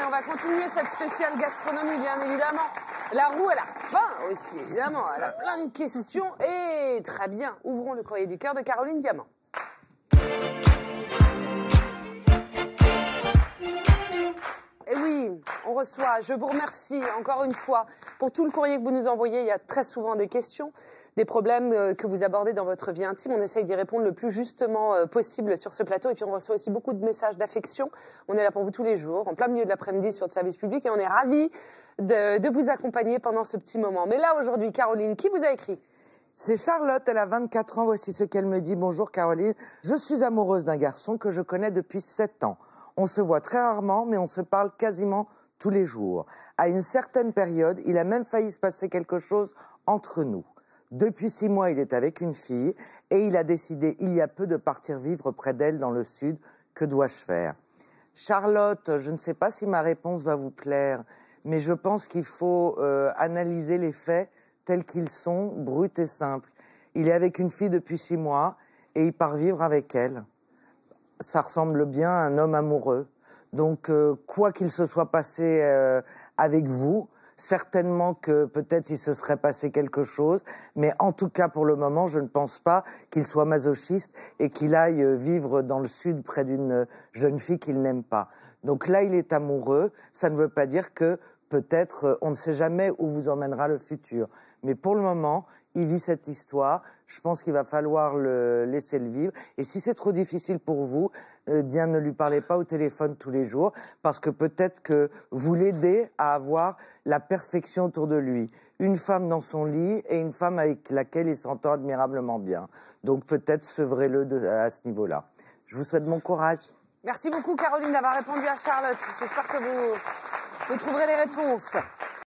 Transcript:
on va continuer cette spéciale gastronomie, bien évidemment. La roue, elle la fin aussi, évidemment. Elle a plein de questions. Et très bien, ouvrons le courrier du cœur de Caroline Diamant. reçoit. Je vous remercie encore une fois pour tout le courrier que vous nous envoyez. Il y a très souvent des questions, des problèmes euh, que vous abordez dans votre vie intime. On essaye d'y répondre le plus justement euh, possible sur ce plateau. Et puis on reçoit aussi beaucoup de messages d'affection. On est là pour vous tous les jours, en plein milieu de l'après-midi sur le service public. Et on est ravis de, de vous accompagner pendant ce petit moment. Mais là aujourd'hui, Caroline, qui vous a écrit c'est Charlotte, elle a 24 ans, voici ce qu'elle me dit. Bonjour Caroline, je suis amoureuse d'un garçon que je connais depuis 7 ans. On se voit très rarement, mais on se parle quasiment tous les jours. À une certaine période, il a même failli se passer quelque chose entre nous. Depuis six mois, il est avec une fille et il a décidé il y a peu de partir vivre près d'elle dans le sud. Que dois-je faire Charlotte, je ne sais pas si ma réponse va vous plaire, mais je pense qu'il faut euh, analyser les faits tels qu'ils sont, bruts et simples. Il est avec une fille depuis six mois et il part vivre avec elle. Ça ressemble bien à un homme amoureux. Donc, euh, quoi qu'il se soit passé euh, avec vous, certainement que peut-être il se serait passé quelque chose, mais en tout cas pour le moment, je ne pense pas qu'il soit masochiste et qu'il aille euh, vivre dans le sud près d'une jeune fille qu'il n'aime pas. Donc là, il est amoureux, ça ne veut pas dire que peut-être on ne sait jamais où vous emmènera le futur. Mais pour le moment, il vit cette histoire. Je pense qu'il va falloir le laisser le vivre. Et si c'est trop difficile pour vous, eh bien, ne lui parlez pas au téléphone tous les jours, parce que peut-être que vous l'aidez à avoir la perfection autour de lui. Une femme dans son lit et une femme avec laquelle il s'entend admirablement bien. Donc peut-être sevrez-le à ce niveau-là. Je vous souhaite bon courage. Merci beaucoup Caroline d'avoir répondu à Charlotte. J'espère que vous, vous trouverez les réponses.